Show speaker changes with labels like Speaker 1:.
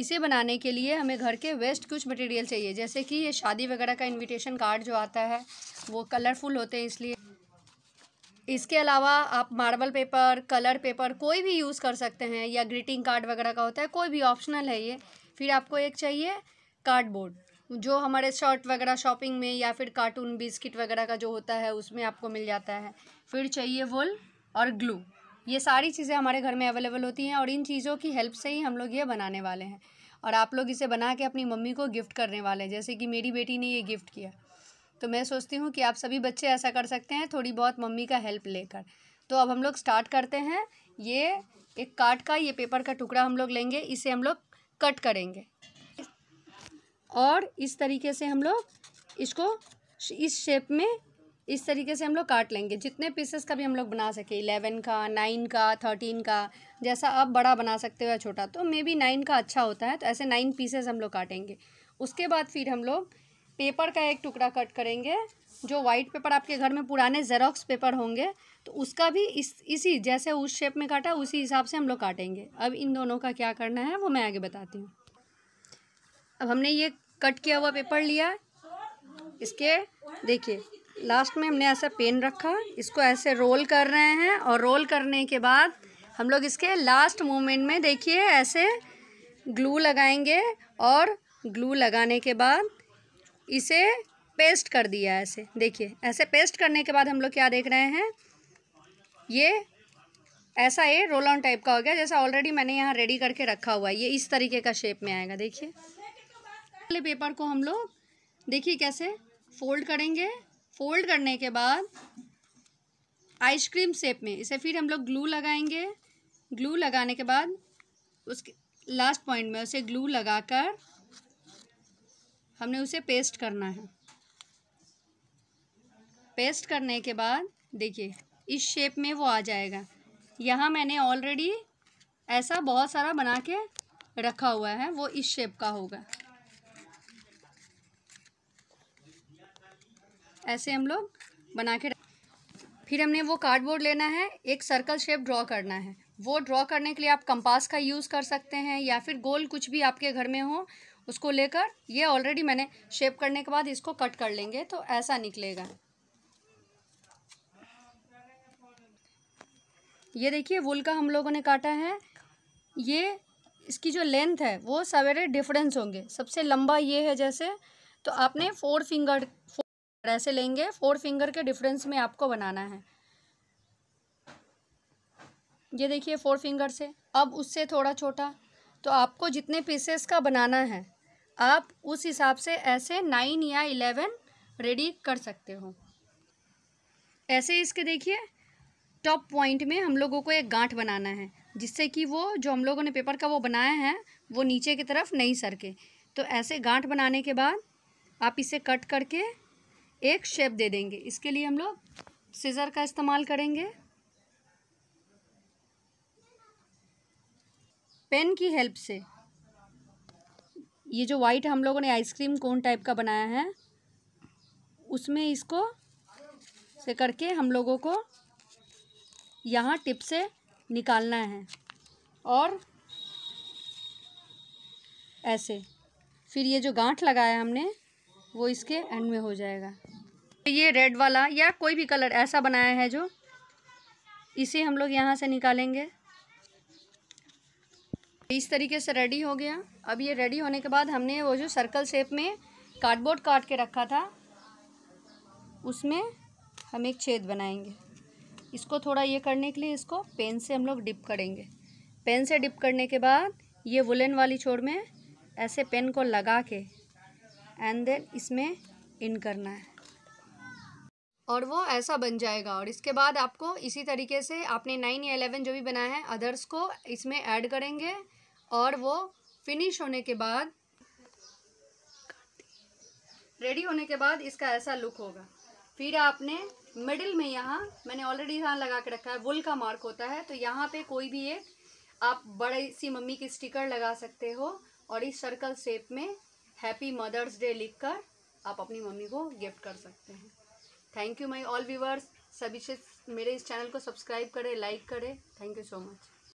Speaker 1: इसे बनाने के लिए हमें घर के वेस्ट कुछ मटेरियल चाहिए जैसे कि ये शादी वगैरह का इनविटेशन कार्ड जो आता है वो कलरफुल होते हैं इसलिए इसके अलावा आप मार्बल पेपर कलर पेपर कोई भी यूज़ कर सकते हैं या ग्रीटिंग कार्ड वगैरह का होता है कोई भी ऑप्शनल है ये फिर आपको एक चाहिए कार्डबोर्ड जो हमारे शर्ट वगैरह शॉपिंग में या फिर कार्टून बिस्किट वगैरह का जो होता है उसमें आपको मिल जाता है फिर चाहिए वुल और ग्लू ये सारी चीज़ें हमारे घर में अवेलेबल होती हैं और इन चीज़ों की हेल्प से ही हम लोग ये बनाने वाले हैं और आप लोग इसे बना के अपनी मम्मी को गिफ्ट करने वाले हैं जैसे कि मेरी बेटी ने ये गिफ्ट किया तो मैं सोचती हूँ कि आप सभी बच्चे ऐसा कर सकते हैं थोड़ी बहुत मम्मी का हेल्प लेकर तो अब हम लोग स्टार्ट करते हैं ये एक काट का ये पेपर का टुकड़ा हम लोग लेंगे इसे हम लोग कट करेंगे और इस तरीके से हम लोग इसको इस शेप में इस तरीके से हम लोग काट लेंगे जितने पीसेस का भी हम लोग बना सके इलेवन का नाइन का थर्टीन का जैसा आप बड़ा बना सकते हो या छोटा तो मे बी नाइन का अच्छा होता है तो ऐसे नाइन पीसेस हम लोग काटेंगे उसके बाद फिर हम लोग पेपर का एक टुकड़ा कट करेंगे जो वाइट पेपर आपके घर में पुराने जेरोक्स पेपर होंगे तो उसका भी इस इसी जैसे उस शेप में काटा उसी हिसाब से हम लोग काटेंगे अब इन दोनों का क्या करना है वो मैं आगे बताती हूँ अब हमने ये कट किया हुआ पेपर लिया इसके देखिए लास्ट में हमने ऐसा पेन रखा इसको ऐसे रोल कर रहे हैं और रोल करने के बाद हम लोग इसके लास्ट मोमेंट में देखिए ऐसे ग्लू लगाएंगे और ग्लू लगाने के बाद इसे पेस्ट कर दिया ऐसे देखिए ऐसे पेस्ट करने के बाद हम लोग क्या देख रहे हैं ये ऐसा ये रोल ऑन टाइप का हो गया जैसा ऑलरेडी मैंने यहाँ रेडी करके रखा हुआ है ये इस तरीके का शेप में आएगा देखिए पहले पेपर को हम लोग देखिए कैसे फोल्ड करेंगे फोल्ड करने के बाद आइसक्रीम शेप में इसे फिर हम लोग ग्लू लगाएंगे ग्लू लगाने के बाद उसके लास्ट पॉइंट में उसे ग्लू लगाकर हमने उसे पेस्ट करना है पेस्ट करने के बाद देखिए इस शेप में वो आ जाएगा यहाँ मैंने ऑलरेडी ऐसा बहुत सारा बना के रखा हुआ है वो इस शेप का होगा ऐसे हम लोग बना के फिर हमने वो कार्डबोर्ड लेना है एक सर्कल शेप ड्रॉ करना है वो ड्रॉ करने के लिए आप कंपास का यूज़ कर सकते हैं या फिर गोल कुछ भी आपके घर में हो उसको लेकर ये ऑलरेडी मैंने शेप करने के बाद इसको कट कर लेंगे तो ऐसा निकलेगा ये देखिए वुल का हम लोगों ने काटा है ये इसकी जो लेंथ है वो सवेरे डिफरेंस होंगे सबसे लंबा ये है जैसे तो आपने फोर फिंगर ऐसे लेंगे फोर फिंगर के डिफरेंस में आपको बनाना है ये देखिए फोर फिंगर से अब उससे थोड़ा छोटा तो आपको जितने पीसेस का बनाना है आप उस हिसाब से ऐसे नाइन या इलेवन रेडी कर सकते हो ऐसे इसके देखिए टॉप पॉइंट में हम लोगों को एक गांठ बनाना है जिससे कि वो जो हम लोगों ने पेपर का वो बनाया है वो नीचे की तरफ नहीं सरके तो ऐसे गांठ बनाने के बाद आप इसे कट करके एक शेप दे देंगे इसके लिए हम लोग सीज़र का इस्तेमाल करेंगे पेन की हेल्प से ये जो वाइट हम लोगों ने आइसक्रीम कोन टाइप का बनाया है उसमें इसको से करके हम लोगों को यहाँ टिप से निकालना है और ऐसे फिर ये जो गांठ लगाया हमने वो इसके एंड में हो जाएगा तो ये रेड वाला या कोई भी कलर ऐसा बनाया है जो इसे हम लोग यहाँ से निकालेंगे तो इस तरीके से रेडी हो गया अब ये रेडी होने के बाद हमने वो जो सर्कल शेप में कार्डबोर्ड काट के रखा था उसमें हम एक छेद बनाएंगे इसको थोड़ा ये करने के लिए इसको पेन से हम लोग डिप करेंगे पेन से डिप करने के बाद ये वुलन वाली छोड़ में ऐसे पेन को लगा के एंड देन इसमें इन करना है और वो ऐसा बन जाएगा और इसके बाद आपको इसी तरीके से आपने नाइन या एलेवन जो भी बनाया है अदर्स को इसमें ऐड करेंगे और वो फिनिश होने के बाद रेडी होने के बाद इसका ऐसा लुक होगा फिर आपने मिडिल में यहाँ मैंने ऑलरेडी यहाँ लगा के रखा है वुल का मार्क होता है तो यहाँ पे कोई भी एक आप बड़ी सी मम्मी की स्टिकर लगा सकते हो और इस सर्कल शेप में हैप्पी मदर्स डे लिखकर आप अपनी मम्मी को गिफ्ट कर सकते हैं thank you my all viewers सभी से मेरे इस चैनल को सब्सक्राइब करें लाइक करें थैंक यू सो मच